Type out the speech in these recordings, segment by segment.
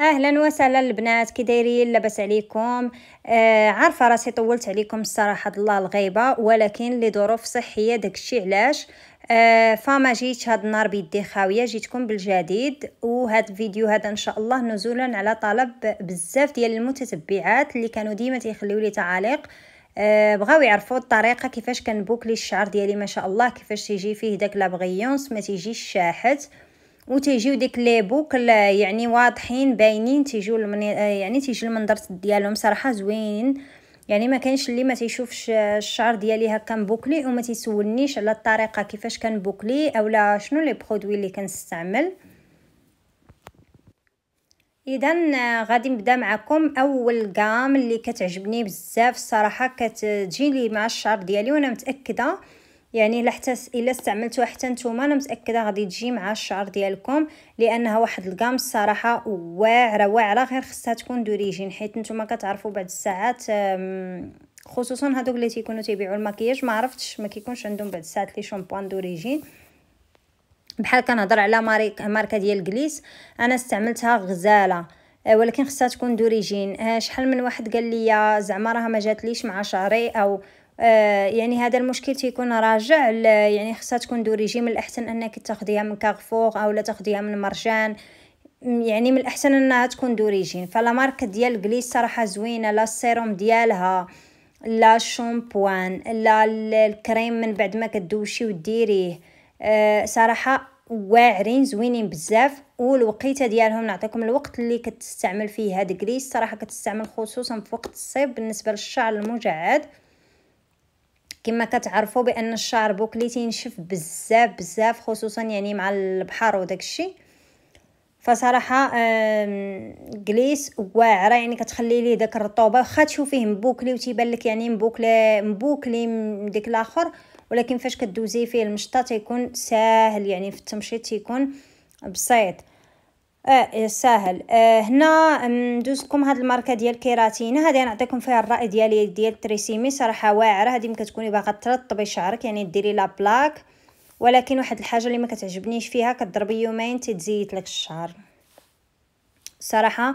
اهلا وسهلا البنات كي دايرين لاباس عليكم آه عارفه راسي طولت عليكم الصراحه الله الغيبه ولكن لظروف صحيه داكشي علاش آه فما جيت هاد النهار بيدي خاويه جيتكم بالجديد وهاد الفيديو هذا ان شاء الله نزولا على طلب بزاف ديال المتتبعات اللي كانوا ديما تيخليو لي تعاليق أه بغاو يعرفوا الطريقه كيفاش كنبوكلي الشعر ديالي ما شاء الله كيفاش تيجي فيه داك لابغيونس ما تيجيش شاحت وتيجيو ديك لي بوك يعني واضحين باينين تيجيو يعني تيجي المنظر ديالهم صراحه زوين يعني ما كانش اللي ما تيشوفش الشعر ديالي هكا مبوكلي وما تيسولنيش على الطريقه كيفاش كنبوكلي اولا شنو لي برودوي اللي كنستعمل اذا غادي نبدا معكم اول قام اللي كتعجبني بزاف الصراحه كتجي لي مع الشعر ديالي وانا متاكده يعني الا حتى الا استعملتوها حتى نتوما انا متاكده غادي تجي مع الشعر ديالكم لانها واحد الكام الصراحه واعره واعره غير خصها تكون دوريجين حيت نتوما كتعرفوا بعد الساعات خصوصا هذوك اللي تيكونوا تيبيعوا المكياج ما عرفتش ما كيكونش عندهم بعد الساعات لي شامبوان دوريجين بحال كنهضر على ماركه ديال جليس انا استعملتها غزاله آه، ولكن خصها تكون دوريجين آه، شحال من واحد قال لي زعما راه ما جاتليش مع شعري او آه، يعني هذا المشكل تيكون راجع يعني خصها تكون دو من الاحسن انك تاخديها من كارفور او لا تاخديها من مرجان يعني من الاحسن انها تكون دوريجين فلا مارك ديال الكليس صراحه زوينه لا السيروم ديالها لا شامبوان لا الكريم من بعد ما كدوشي وديريه آه، صراحه واعرين زوينين بزاف والوقيته ديالهم نعطيكم الوقت اللي كتستعمل فيه هاد الكليس صراحه كتستعمل خصوصا في وقت الصيف بالنسبه للشعر المجعد كما كتعرفوا بان الشعر بوكلي تينشف بزاف بزاف خصوصا يعني مع البحر وداكشي فصراحه جليس واعره يعني كتخلي ليه داك الرطوبه واخا تشوفيه مبوكلي وتيبان لك يعني مبوكلي مبوكلي من ديك الاخر ولكن فاش كدوزي فيه المشطه تيكون ساهل يعني في التمشيط تيكون بسيط آه،, آه ساهل آه هنا ندوزكم هاد الماركه ديال كيراتين هذه نعطيكم فيها الراي ديالي ديال تريسيمي صراحه واعره هذه كتكوني باغا ترطبي شعرك يعني ديري لا بلاك ولكن واحد الحاجه اللي ما كتعجبنيش فيها كضربي يومين تتزيد لك الشعر صراحه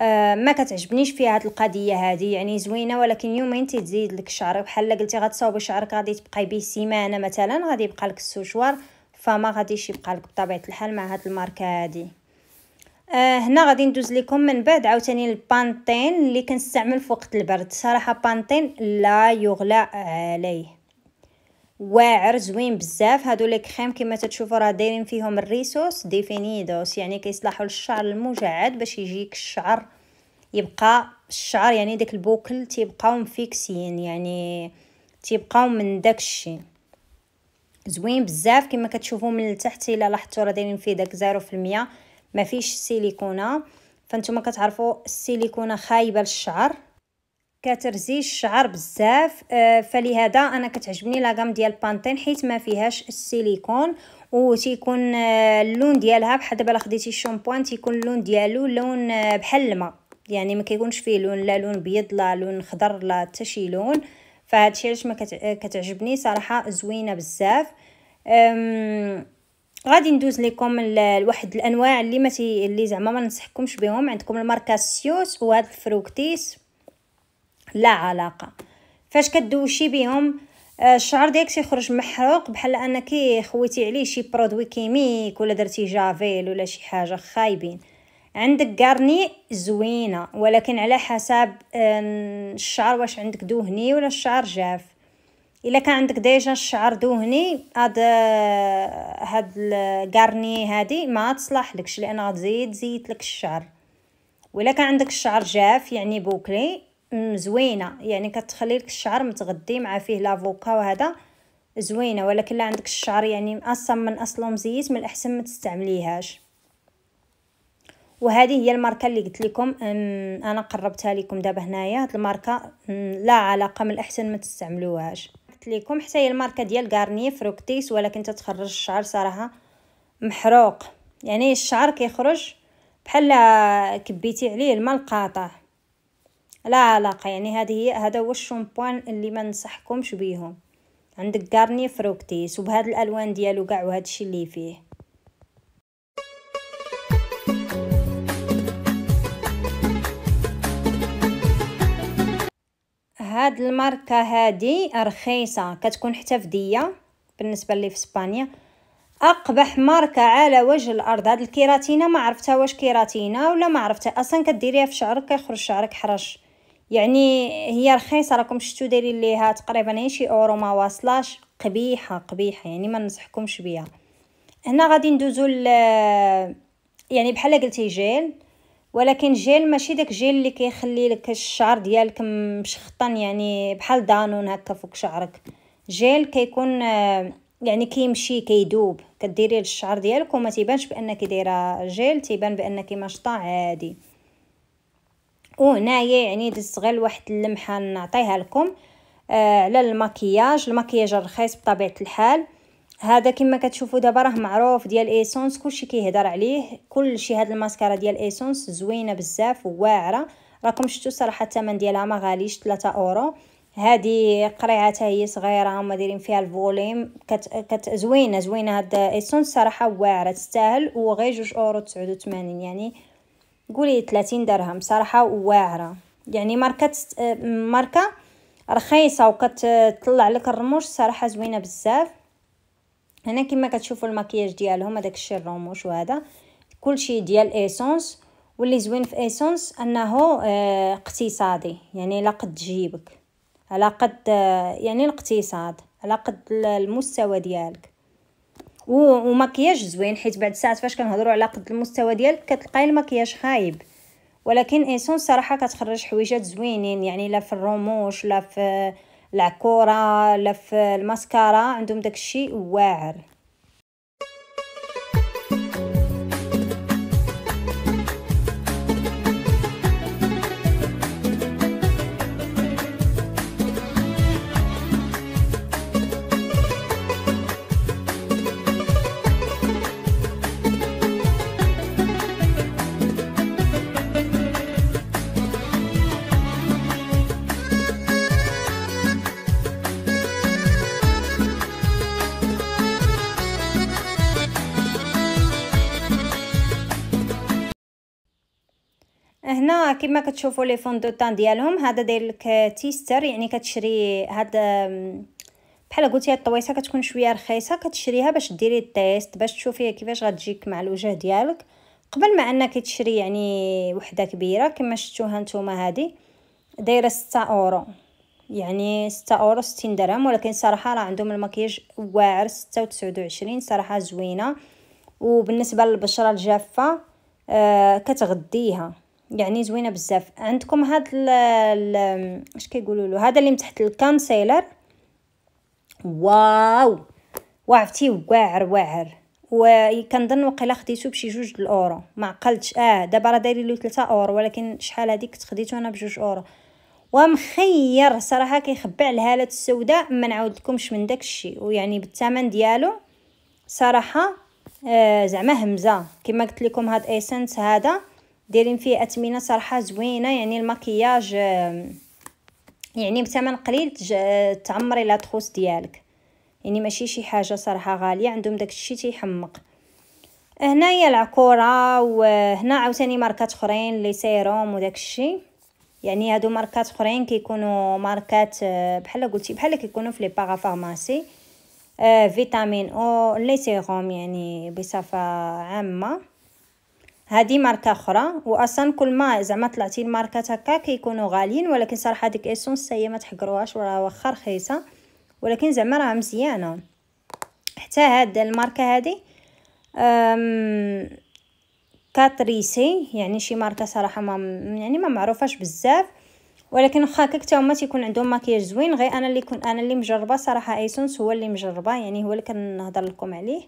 آه ما كتعجبنيش فيها هاد القضيه هذه يعني زوينه ولكن يومين تتزيد لك الشعر بحال قلتي غتصاوبي شعرك غادي تبقاي به سيمانه مثلا غادي يبقى لك السوشوار فما غاديش يبقى لك بطبيعه الحال مع هاد الماركه هذه آه، هنا غادي ندوز لكم من بعد عاوتاني البانتين اللي كنستعمل في وقت البرد صراحه بانتين لا يغلى عليه واعر زوين بزاف هادو لي كريم كما تتشوفوا راه دايرين فيهم الريسوس ديفينيدوس يعني كيصلحوا للشعر المجعد باش يجيك الشعر يبقى الشعر يعني داك البوكل تيبقاو مفيكسين يعني تيبقاو من داك الشيء زوين بزاف كما كتشوفوا من التحت الى لاحظتوا راه دايرين فيه داك 0% ما فيش السيليكونه فانتم كتعرفوا السيليكونه خايبه للشعر كترزي الشعر بزاف آه، فلهذا انا كتعجبني لاغام ديال بانتين حيت ما فيهاش السيليكون و تيكون آه، اللون ديالها بحال دابا خديتي الشامبوان تيكون اللون ديالو لون آه، بحال الماء يعني ما كيكونش فيه لون لا لون بيض لا لون خضر لا حتى شي لون فهادشي علاش ما كتعجبني صراحه زوينه بزاف غادي ندوز لكم لواحد الانواع اللي ما اللي زعما ما ننصحكمش بهم عندكم الماركاسيوس وهذا الفروكتيس لا علاقه فاش كدوشي بهم آه، الشعر ديالك تيخرج محروق بحال انك خويتي عليه شي برودوي كيميك ولا درتي جافيل ولا شي حاجه خايبين عندك غارني زوينه ولكن على حسب الشعر واش عندك دهني ولا الشعر جاف الا كان عندك ديجا الشعر دهني هاد هاد الكارني هادي ما تصلح لكش لان غتزيد زيت لك الشعر ولا كان عندك الشعر جاف يعني بوكلي زوينه يعني كتخلي لك الشعر متغدي مع فيه لافوكا وهذا زوينه ولكن لا عندك الشعر يعني مقسم من اصله مزيت من الاحسن ما تستعمليهاش وهذه هي الماركه اللي قلت لكم انا قربتها لكم دابا هنايا هاد الماركه لا علاقه من الاحسن ما تستعملوهاش لكم حتى هي الماركه ديال غارني فروكتيس ولكن تتخرج الشعر صراحه محروق يعني الشعر كيخرج بحال كبيتي عليه الماء القاطع لا علاقه يعني هذه هي هذا هو الشامبوان اللي ما ننصحكمش بيهم عندك غارني فروكتيس وبهذا الالوان ديالو كاع وهذا الشيء اللي فيه هاد الماركه هادي رخيصه كتكون احتفظيه بالنسبه لي في اسبانيا اقبح ماركه على وجه الارض هاد الكيراتينة ما عرفتها واش كيراتينة ولا ما عرفتها اصلا كديريها في شعرك كيخرج شعرك حرش يعني هي رخيصه راكم شتو دايرين ليها تقريبا هي شي اورو ما واصلاش قبيحه قبيحه يعني ما ننصحكمش بيها هنا غادي ندوزو يعني بحال قلتي جيل ولكن جيل ماشي داك جيل اللي كيخلي لك الشعر ديالك مشخطن يعني بحال دانون هكا فوق شعرك جيل كيكون آه، يعني كيمشي كيدوب كديري الشعر ديالك وما تيبانش بانك دايره جيل تيبان بانك مشطه عادي وهنايا يعني دزت غير واحد اللمحه نعطيها لكم على آه المكياج المكياج رخيص بطبيعه الحال هذا كما كتشوفوا دابا راه معروف ديال ايسونس كلشي كيهضر عليه كلشي هاد الماسكارا ديال ايسونس زوينه بزاف واعره راكم شفتوا صراحه الثمن ديالها ما غاليش 3 اورو هذه قريعه حتى هي صغيره هما دايرين فيها الفوليم كت, كت زوينه زوينه هاد ايسونس صراحه واعره تستاهل وغير جوج اورو 89 يعني قولي 30 درهم صراحه واعره يعني ماركه ماركه رخيصه وكتطلع لك الرموش صراحه زوينه بزاف هنا كما كتشوفوا المكياج ديالهم هذاك الروموش وهذا كلشي ديال ايسونس واللي زوين في ايسونس انه آه، اقتصادي يعني لا قد جيبك على قد آه، يعني الاقتصاد على قد المستوى ديالك ومكياج زوين حيت بعد ساعات فاش كنهضروا على قد المستوى ديالك كتلقاي المكياج خايب ولكن ايسونس صراحه كتخرج حويجات زوينين يعني لا في الرموش لا في العكوره لا في الماسكارا عندهم داكشي واعر كما كتشوفوا لي فون طان ديالهم هذا داير لك تيستر يعني كتشري هاد بحال قلتي هاد الطويسه كتكون شويه رخيصه كتشريها باش ديري التيست باش تشوفي كيفاش غتجيك مع الوجه ديالك قبل ما انك تشري يعني وحده كبيره كما شفتوها نتوما هذه دايره 6 اورو يعني 6 اورو 60 درهم ولكن صراحه راه عندهم المكياج واعر 26 صراحه زوينه وبالنسبه للبشره الجافه آه كتغديها يعني زوينه بزاف عندكم هاد اش كيقولوا له هذا اللي تحت الكانسيلر واو وعفتي واعر واعر وكنظن وقيلا خديتو بشي جوج الاورو ما عقلتش اه دابا راه داير له 3 اورو ولكن شحال هذيك خديتو انا بجوج اورو ومخير صراحه كيخبع الهالات السوداء ما نعاودلكمش من داك الشيء ويعني بالثمن ديالو صراحه آه زعما همزه كما قلت لكم هاد ايسنس هذا دايرين فيه اثمنه صراحه زوينه يعني المكياج يعني بثمن قليل تعمري لا تروس ديالك يعني ماشي شي حاجه صراحه غاليه عندهم داك الشيء تيحمق هنايا العكوره وهنا عاوتاني ماركات اخرين لي سيروم وداك الشيء يعني هادو ماركات اخرين كيكونوا ماركات آه، بحال قلتي بحال كيكونوا في لي باغا فارماسي آه فيتامين او لي سيروم يعني بصفه عامه هادي ماركه اخرى واصلا كل ما زعما طلعتي الماركات هكا كيكونوا غاليين ولكن صراحه ديك ايسونس حتى هي ما تحقروهاش وراها واخا رخيصه ولكن زعما راه مزيانه حتى هاد الماركه هادي ام كاتريسي يعني شي ماركه صراحه ما يعني ما معروفاش بزاف ولكن واخا هكاك حتى هما تيكون عندهم ماكياج زوين غير انا اللي كن- انا اللي مجربه صراحه ايسونس هو اللي مجربه يعني هو اللي كنهضر لكم عليه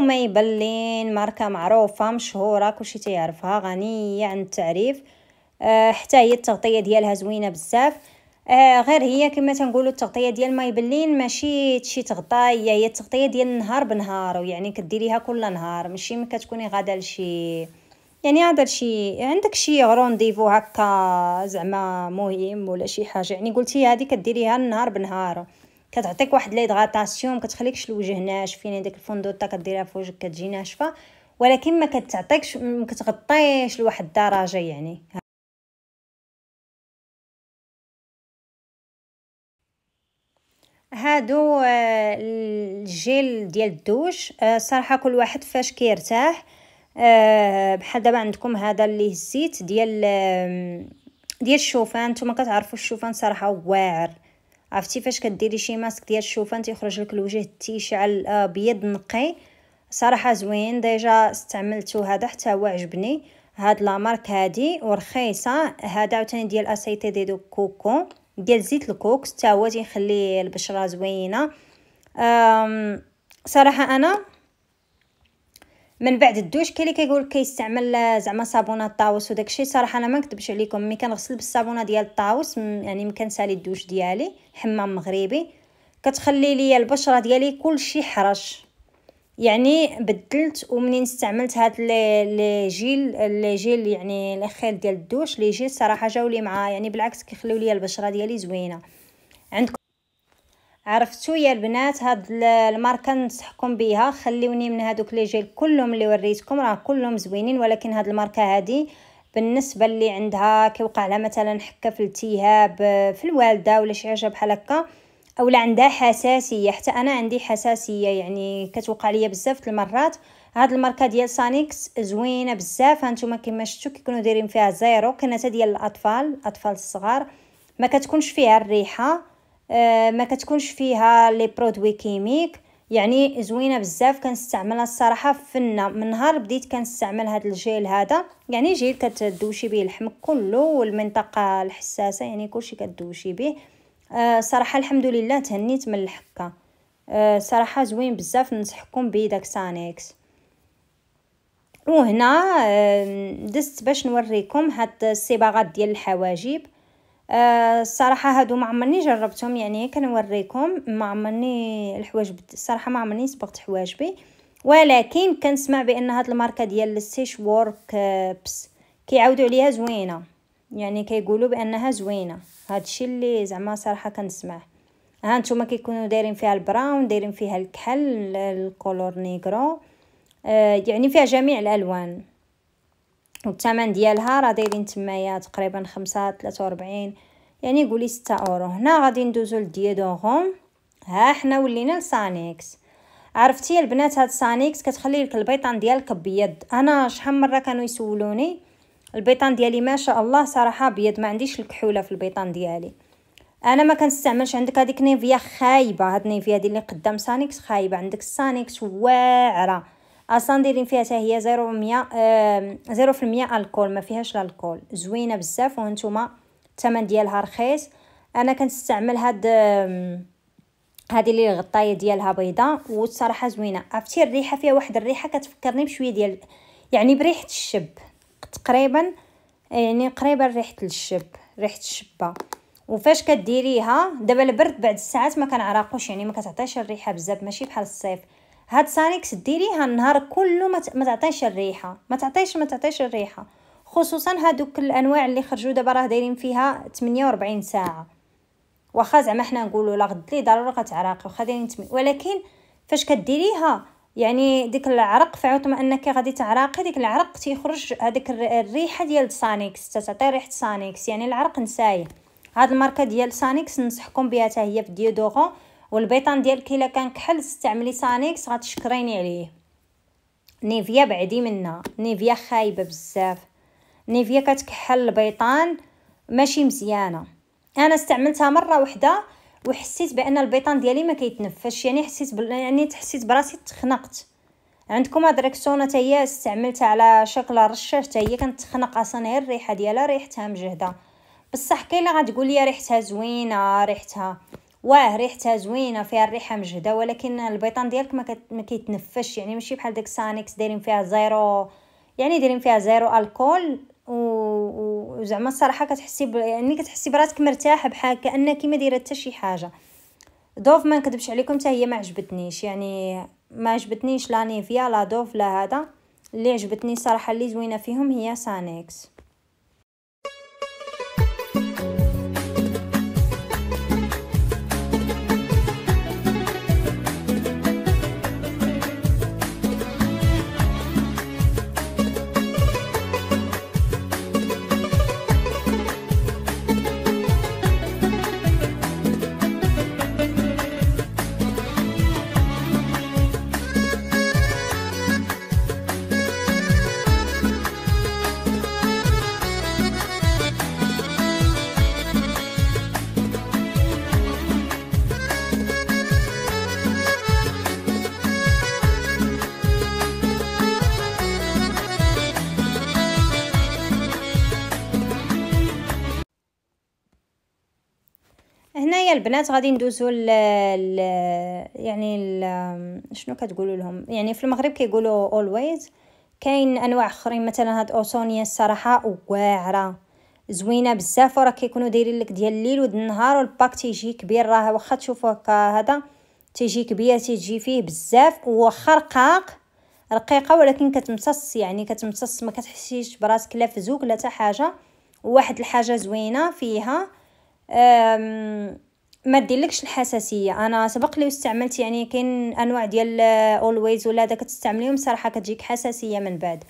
وما يبلين ماركه معروفه مشهوره كلشي تيعرفها غنيه عن التعريف آه حتى هي التغطيه ديالها زوينه بزاف آه غير هي كما تنقولوا التغطيه ديال مايبلين ماشي شي تغطيه هي التغطيه ديال النهار بنهار ويعني كديريها كل نهار ماشي ما كتكوني غادا لشي يعني هذا الشيء عندك شي رونديفو هكا زعما مهم ولا شي حاجه يعني قلتي هذه كديريها النهار بنهار كتعطيك واحد ليدغاتاسيون مكتخليكش الوجه ناشف يعني ديك الفندوطه كديرها في وجهك كتجي ناشفه ولكن ما كتعطيكش ما كتغطيش لواحد الدرجه يعني هادو آه، الجيل ديال الدوش آه، صراحه كل واحد فاش كيرتاح آه، بحال دابا عندكم هذا اللي هزيت ديال ديال الشوفان نتوما كتعرفوا الشوفان صراحه واعر عرفتي فاش كديري شي ماسك ديال الشوفان تيخرج لك الوجه تيشعل ابيض نقي صراحه زوين ديجا استعملتو هذا حتى هو عجبني هاد لا مارك هادي ورخيصه هذا عاوتاني ديال اسيتي دي دو كوكو ديال زيت الكوك حتى هو تيخلي البشره زوينه صراحه انا من بعد الدوش كاين اللي كيقول كيستعمل آه، زعما صابونه الطاووس وداكشي صراحه انا ما نكذبش عليكم مي كنغسل بالصابونه ديال الطاووس يعني ملي كنسالي الدوش ديالي حمام مغربي كتخلي لي البشره ديالي كلشي حرش يعني بدلت ومنين استعملت هاد لي جيل لي جيل يعني الخيل ديال الدوش لي جيل صراحه جاولي معايا يعني بالعكس كيخليو لي البشره ديالي زوينه عرفتو يا البنات هاد الماركه ننصحكم بها خليوني من هادوك لي جيل كلهم اللي وريتكم راه كلهم زوينين ولكن هاد الماركه هادي بالنسبه اللي عندها كيوقع لها مثلا حكه في التهاب في الوالده ولا شي حاجه بحال هكا اولا عندها حساسيه حتى انا عندي حساسيه يعني كتوقع ليا بزاف المرات هاد الماركه ديال سانيكس زوينه بزاف هانتوما كما شفتوا كيكونوا دايرين فيها زيرو كناسه ديال الاطفال الاطفال الصغار ما كتكونش فيها الريحه آه، ما كتكونش فيها لي برودوي كيميك يعني زوينه بزاف كنستعملها الصراحه فنه من نهار بديت كنستعمل هذا الجيل هذا يعني جيل كتدوشي به اللحم كله والمنطقه الحساسه يعني كلشي كتدوشي به آه، صراحه الحمد لله تهنيت من الحكه آه، صراحه زوين بزاف ننصحكم به داك سانيكس وهنا دست باش نوريكم هاد الصباغات ديال الحواجب آه الصراحه هادو ما عمرني جربتهم يعني كنوريكم ما عمرني الحوايج الصراحه ما عمرني سبقت حواجبي ولكن كنسمع بان هاد الماركه ديال السيش وورك بس كيعاودوا عليها زوينه يعني كيقولوا بانها زوينه هادشي اللي زعما صراحه كنسمع ها نتوما كيكونوا دايرين فيها البراون دايرين فيها الكحل الكولور نيغرو آه يعني فيها جميع الالوان والثمن ديالها راه دايرين تمايا تقريبا خمسة تلاتة وربعين يعني قولي ستة اورو هنا غادي ندوزو لديادوغوم ها حنا ولينا لسانيكس عرفتي البنات هاد سانيكس كتخلي لك البيطان ديالك بيض انا شحال مره كانوا يسولوني البيطان ديالي ما شاء الله صراحه بيض ما عنديش الكحوله في البيطان ديالي انا ما كنستعملش عندك هذيك نيفيا خايبه هاد نيفيا هذه اللي قدام سانيكس خايبه عندك السانيكس واعره دايرين فيها حتى هي 0% 0% الكول ما فيهاش الكول زوينه بزاف وانتم الثمن ديالها رخيص انا كنستعمل هاد هذه اللي الغطايه ديالها بيضاء والصراحه زوينه عرفتي الريحه فيها واحد الريحه كتفكرني بشويه ديال يعني بريحه الشب تقريبا يعني قريبه لريحه الشب ريحه الشبه وفاش كديريها دابا البرد بعد الساعات ما كنعرقوش يعني ما كتعطيش الريحه بزاف ماشي بحال الصيف هاد سانيكس ديريها النهار كله ما, مت... تعطيش الريحه ما تعطيش ما تعطيش الريحه خصوصا هادوك الانواع اللي خرجوا دابا راه دايرين فيها 48 ساعه واخا زعما حنا نقولوا لا غد لي ضروري غتعرقي واخا دايرين ولكن فاش كديريها يعني ديك العرق في عوض ما انك غادي تعرقي ديك العرق تيخرج هذيك الريحه ديال سانيكس تتعطي ريحه سانيكس يعني العرق نسايه هاد الماركه ديال سانيكس ننصحكم بها حتى هي في ديودورون والبيطان ديالك الا كان كحل استعملي سانيكس غتشكريني عليه نيفيا بعدي منها نيفيا خايبه بزاف نيفيا كتكحل البيطان ماشي مزيانه انا استعملتها مره واحده وحسيت بان البيطان ديالي ما كيتنفش يعني حسيت بل... يعني تحسيت براسي تخنقت عندكم هاد حتى هي استعملتها على شكل رشاش حتى هي كنتخنق اصلا غير الريحه ديالها ريحتها مجهده بصح كاين اللي غتقول لي ريحتها زوينه ريحتها واه ريحتها زوينه فيها الريحه مجهده ولكن البيطان ديالك ما, كيتنفش يعني ماشي بحال داك سانيكس دايرين فيها زيرو يعني دايرين فيها زيرو الكول وزعما الصراحه كتحسي ب... يعني كتحسي براسك مرتاحه بحال كانك ما دايره حتى شي حاجه دوف ما نكذبش عليكم حتى هي ما عجبتنيش يعني ما عجبتنيش لا نيفيا لا دوف لا هذا اللي عجبتني صراحه اللي زوينه فيهم هي سانيكس البنات غادي ندوزو ل يعني ال شنو كتقولوا لهم يعني في المغرب كيقولوا اولويز كاين انواع اخرين مثلا هاد اوسونيا الصراحه واعره زوينه بزاف وراه كيكونوا دايرين لك ديال الليل ود النهار والباك تيجي كبير راه واخا تشوفوا هكا هذا تيجي كبير تيجي فيه بزاف واخا رقاق رقيقه ولكن كتمتص يعني كتمتص ما كتحسيش براسك لا فزوك لا حتى حاجه واحد الحاجه زوينه فيها ما ديرلكش الحساسيه انا سبق لي استعملت يعني كاين انواع ديال اولويز ولا داك تستعمليهم صراحه كتجيك حساسيه من بعد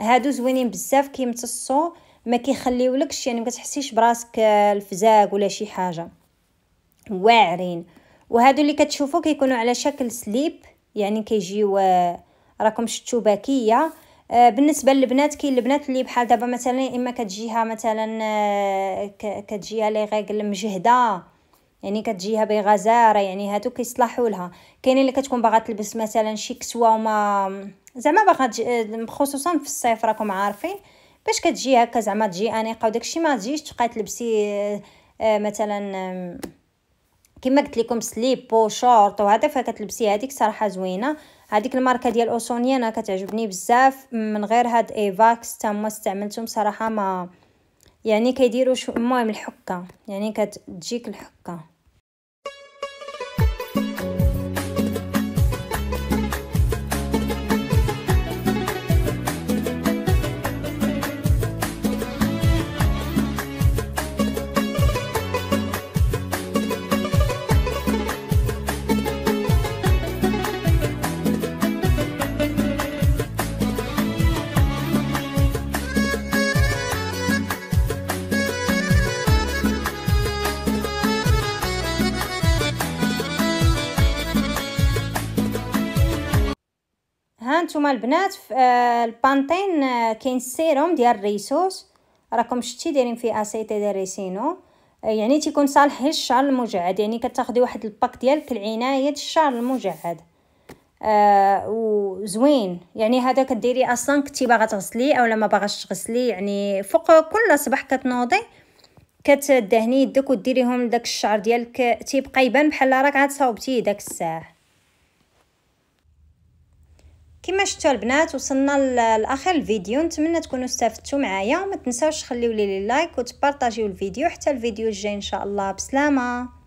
هادو زوينين بزاف كيمتصو ما كيخليولكش يعني ما كتحسيش براسك الفزاق ولا شي حاجه واعرين وهادو اللي كتشوفو كيكونوا على شكل سليب يعني كيجيو آه، راكم شفتو باكيه آه، بالنسبه للبنات كاين البنات اللي بحال دابا مثلا اما كتجيها مثلا آه، كتجيها لي غيغل مجهده يعني كتجيها بغزاره يعني هادو كيصلحوا لها كاينين اللي كتكون باغا تلبس مثلا شي كسوه وما زعما باغا خصوصا في الصيف راكم عارفين باش كتجي هكا زعما تجي انيقه وداكشي ما تجيش تبقى تلبسي آه، مثلا كما قلت لكم سليب بو شورت وهذا فكتلبسي هذيك صراحه زوينه هذيك الماركه ديال اوسونيا انا كتعجبني بزاف من غير هاد ايفاكس حتى استعملتهم صراحه ما يعني كيديروا المهم الحكه يعني كتجيك الحكه نتوما البنات في آه، البانتين آه، كاين السيروم ديال الريسوس راكم شتي دايرين فيه اسيتي ديال ريسينو آه، يعني تيكون صالح غير الشعر المجعد يعني كتاخدي واحد الباك ديالك العنايه الشعر المجعد آه وزوين يعني هذا كديري اصلا كنتي باغا تغسلي اولا ما باغاش تغسلي يعني فوق كل صباح كتنوضي كتدهني يدك وديريهم داك الشعر ديالك تيبقى يبان بحال راك عاد صاوبتيه داك الساعه كما شفتوا البنات وصلنا لاخر الفيديو نتمنى تكونوا استفدتوا معايا وما تنساوش تخليو لي لايك وتبارطاجيو الفيديو حتى الفيديو الجاي ان شاء الله بسلامه